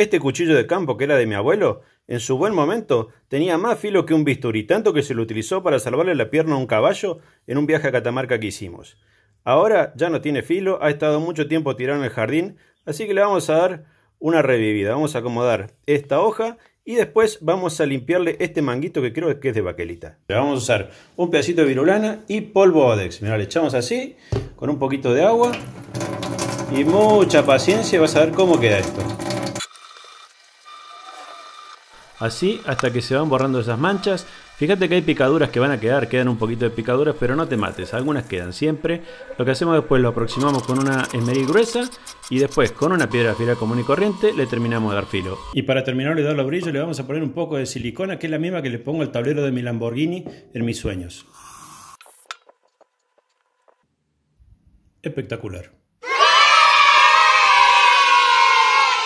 Este cuchillo de campo que era de mi abuelo, en su buen momento, tenía más filo que un bisturí, tanto que se lo utilizó para salvarle la pierna a un caballo en un viaje a Catamarca que hicimos. Ahora ya no tiene filo, ha estado mucho tiempo tirado en el jardín, así que le vamos a dar una revivida. Vamos a acomodar esta hoja y después vamos a limpiarle este manguito que creo que es de baquelita. Le vamos a usar un pedacito de virulana y polvo Odex. Mira, le echamos así, con un poquito de agua y mucha paciencia, vas a ver cómo queda esto. Así hasta que se van borrando esas manchas. Fíjate que hay picaduras que van a quedar, quedan un poquito de picaduras, pero no te mates, algunas quedan siempre. Lo que hacemos después lo aproximamos con una esmeril gruesa y después con una piedra fila común y corriente le terminamos de dar filo. Y para terminar de dar los brillos le vamos a poner un poco de silicona, que es la misma que le pongo al tablero de mi Lamborghini en mis sueños. Espectacular.